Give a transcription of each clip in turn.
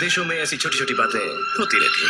विदेशों में ऐसी छोटी छोटी बातें होती रहती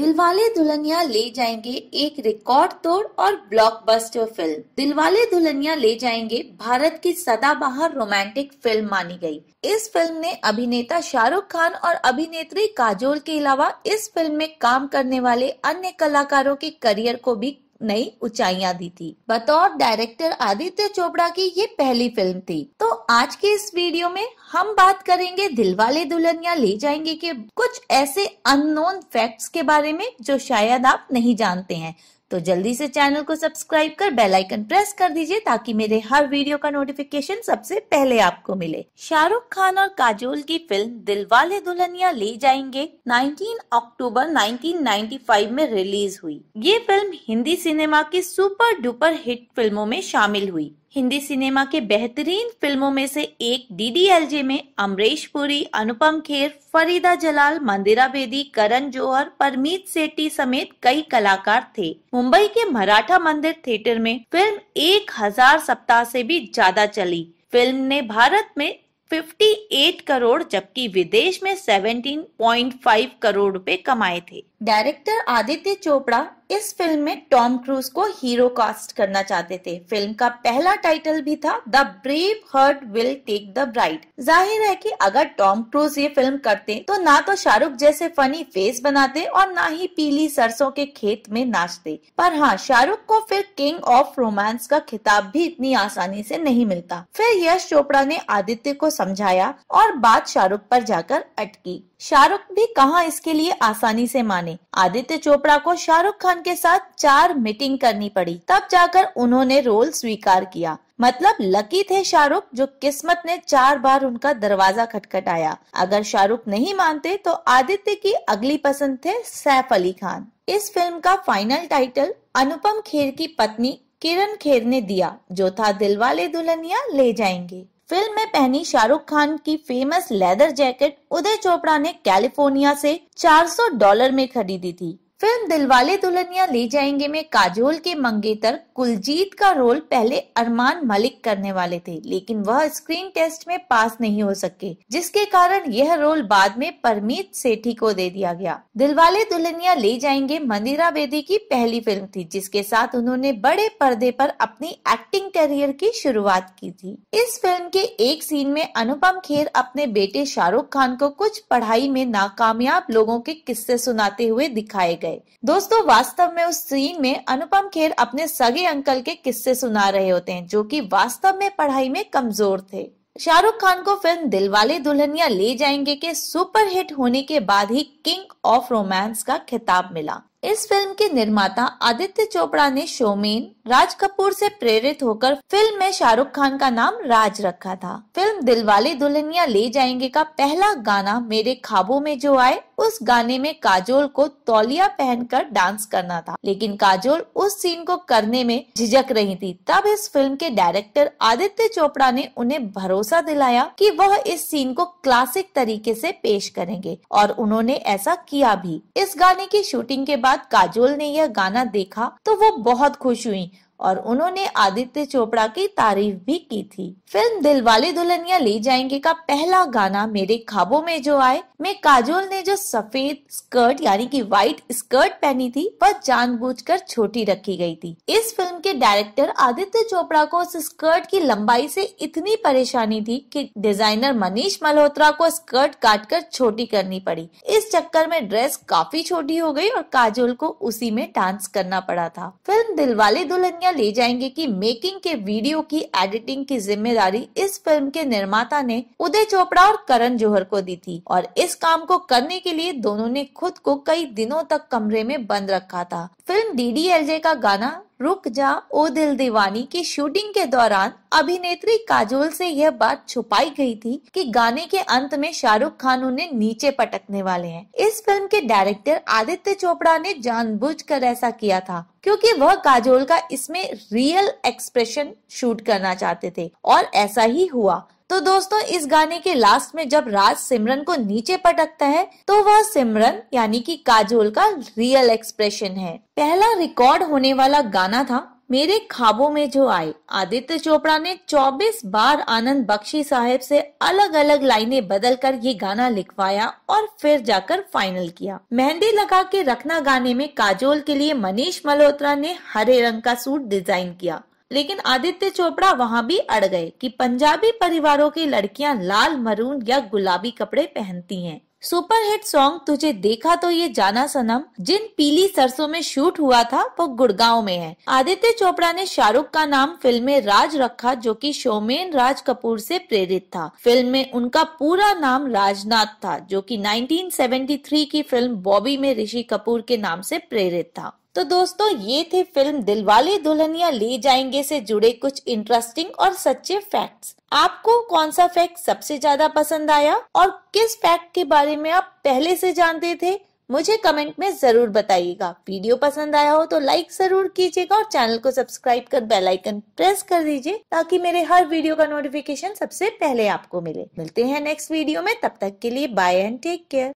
दिलवाले दुल्हनिया ले जाएंगे एक रिकॉर्ड तोड़ और ब्लॉकबस्टर फिल्म दिलवाले दुल्हनिया ले जाएंगे भारत की सदाबहार रोमांटिक फिल्म मानी गई इस फिल्म ने अभिनेता शाहरुख खान और अभिनेत्री काजोल के अलावा इस फिल्म में काम करने वाले अन्य कलाकारों के करियर को भी नई ऊंचाइयां दी थी बतौर डायरेक्टर आदित्य चोपड़ा की ये पहली फिल्म थी तो आज के इस वीडियो में हम बात करेंगे दिलवाले दुल्हनिया ले जाएंगे के कुछ ऐसे अननोन फैक्ट्स के बारे में जो शायद आप नहीं जानते हैं तो जल्दी से चैनल को सब्सक्राइब कर बेल आइकन प्रेस कर दीजिए ताकि मेरे हर वीडियो का नोटिफिकेशन सबसे पहले आपको मिले शाहरुख खान और काजोल की फिल्म दिलवाले दुल्हनिया ले जाएंगे 19 अक्टूबर 1995 में रिलीज हुई ये फिल्म हिंदी सिनेमा की सुपर डुपर हिट फिल्मों में शामिल हुई हिंदी सिनेमा के बेहतरीन फिल्मों में से एक डीडीएलजे में अमरीश पुरी अनुपम खेर फरीदा जलाल मंदिरा बेदी करण जौहर परमीत सेट्टी समेत कई कलाकार थे मुंबई के मराठा मंदिर थिएटर में फिल्म एक हजार सप्ताह से भी ज्यादा चली फिल्म ने भारत में 58 करोड़ जबकि विदेश में 17.5 करोड़ रूपए कमाए थे डायरेक्टर आदित्य चोपड़ा इस फिल्म में टॉम क्रूज को हीरो कास्ट करना चाहते थे फिल्म का पहला टाइटल भी था The Brave Heart Will Take the Bride जाहिर है कि अगर टॉम क्रूज ये फिल्म करते तो ना तो शाहरुख जैसे फनी फेस बनाते और ना ही पीली सरसों के खेत में नाचते पर हाँ शाहरुख को फिर किंग ऑफ रोमांस का खिताब भी इतनी आसानी से नहीं मिलता फिर यश चोपड़ा ने आदित्य को समझाया और बात शाहरुख पर जाकर अटकी शाहरुख भी कहा इसके लिए आसानी से माने आदित्य चोपड़ा को शाहरुख खान मोहन के साथ चार मीटिंग करनी पड़ी तब जाकर उन्होंने रोल स्वीकार किया मतलब लकी थे शाहरुख जो किस्मत ने चार बार उनका दरवाजा खटखटाया अगर शाहरुख नहीं मानते तो आदित्य की अगली पसंद थे सैफ अली खान इस फिल्म का फाइनल टाइटल अनुपम खेर की पत्नी किरण खेर ने दिया जो था दिलवाले दुल्हनिया ले जाएंगे फिल्म में पहनी शाहरुख खान की famous leather jacket Uday Chopra ने कैलिफोर्निया से 400 डॉलर में खरीदी थी फिल्म दिलवाले दुल्हनिया ले जाएंगे में काजोल के मंगेतर कुलजीत का रोल पहले अरमान मलिक करने वाले थे लेकिन वह स्क्रीन टेस्ट में पास नहीं हो सके जिसके कारण यह रोल बाद में परमीत सेठी को दे दिया गया दिलवाले दुल्हनिया ले जाएंगे मंदिरा बेदी की पहली फिल्म थी जिसके साथ उन्होंने बड़े पर्दे पर अपनी एक्टिंग करियर की शुरुआत की थी इस फिल्म के एक सीन में अनुपम खेर अपने बेटे शाहरुख खान को कुछ पढ़ाई में नाकामयाब लोगों के किस्से सुनाते हुए दिखाए गए है दोस्तों वास्तव में उस सीन में अनुपम खेर अपने सगे अंकल के किस्से सुना रहे होते हैं जो कि वास्तव में पढ़ाई में कमजोर थे शाहरुख खान को फिल्म दिलवाले दुल्हनिया ले जाएंगे के सुपरहिट होने के बाद ही किंग ऑफ रोमांस का खिताब मिला इस फिल्म के निर्माता आदित्य चोपड़ा ने शोमेन राज कपूर से प्रेरित होकर फिल्म में शाहरुख खान का नाम राज रखा था फिल्म दिलवाले दुल्हनिया ले जाएंगे का पहला गाना मेरे खाबों में जो आए उस गाने में काजोल को तौलिया पहनकर डांस करना था लेकिन काजोल उस सीन को करने में झिझक रही थी तब इस फिल्म के डायरेक्टर आदित्य चोपड़ा ने उन्हें भरोसा दिलाया कि वह इस सीन को क्लासिक तरीके से पेश करेंगे और उन्होंने ऐसा किया भी इस गाने की शूटिंग के बाद बाद काजोल ने यह गाना देखा तो वो बहुत खुश हुई और उन्होंने आदित्य चोपड़ा की तारीफ भी की थी फिल्म दिल वाले दुल्हनिया ले जाएंगे का पहला गाना मेरे खाबों में जो आए में काजोल ने जो सफेद स्कर्ट यानी कि व्हाइट स्कर्ट पहनी थी वह जानबूझकर छोटी रखी गई थी इस फिल्म के डायरेक्टर आदित्य चोपड़ा को उस स्कर्ट की लंबाई से इतनी परेशानी थी कि डिजाइनर मनीष मल्होत्रा को स्कर्ट काट कर छोटी करनी पड़ी इस चक्कर में ड्रेस काफी छोटी हो गई और काजोल को उसी में डांस करना पड़ा था फिल्म दिलवाले दुल्हनिया ले जाएंगे कि मेकिंग के वीडियो की एडिटिंग की जिम्मेदारी इस फिल्म के निर्माता ने उदय चोपड़ा और करण जौहर को दी थी और इस काम को करने के लिए दोनों ने खुद को कई दिनों तक कमरे में बंद रखा था फिल्म डी का गाना रुक जा ओ दिल दीवानी की शूटिंग के दौरान अभिनेत्री काजोल से यह बात छुपाई गई थी कि गाने के अंत में शाहरुख खान उन्हें नीचे पटकने वाले हैं इस फिल्म के डायरेक्टर आदित्य चोपड़ा ने जानबूझकर ऐसा किया था क्योंकि वह काजोल का इसमें रियल एक्सप्रेशन शूट करना चाहते थे और ऐसा ही हुआ तो दोस्तों इस गाने के लास्ट में जब राज सिमरन को नीचे पटकता है तो वह सिमरन यानी कि काजोल का रियल एक्सप्रेशन है पहला रिकॉर्ड होने वाला गाना था मेरे खाबों में जो आए आदित्य चोपड़ा ने 24 बार आनंद बख्शी साहेब से अलग अलग लाइनें कर ये गाना लिखवाया और फिर जाकर फाइनल किया मेहंदी लगा के रखना गाने में काजोल के लिए मनीष मल्होत्रा ने हरे रंग का सूट डिजाइन किया लेकिन आदित्य चोपड़ा वहां भी अड़ गए कि पंजाबी परिवारों की लड़कियां लाल मरून या गुलाबी कपड़े पहनती हैं। सुपरहिट सॉन्ग तुझे देखा तो ये जाना सनम जिन पीली सरसों में शूट हुआ था वो गुड़गांव में है आदित्य चोपड़ा ने शाहरुख का नाम फिल्म में राज रखा जो कि शोमेन राज कपूर से प्रेरित था फिल्म में उनका पूरा नाम राजनाथ था जो कि 1973 की फिल्म बॉबी में ऋषि कपूर के नाम से प्रेरित था तो दोस्तों ये थे फिल्म दिलवाले दुल्हनिया ले जाएंगे से जुड़े कुछ इंटरेस्टिंग और सच्चे फैक्ट्स आपको कौन सा फैक्ट सबसे ज्यादा पसंद आया और किस फैक्ट के बारे में आप पहले से जानते थे मुझे कमेंट में जरूर बताइएगा वीडियो पसंद आया हो तो लाइक जरूर कीजिएगा और चैनल को सब्सक्राइब कर बेल आइकन प्रेस कर दीजिए ताकि मेरे हर वीडियो का नोटिफिकेशन सबसे पहले आपको मिले मिलते हैं नेक्स्ट वीडियो में तब तक के लिए बाय एंड टेक केयर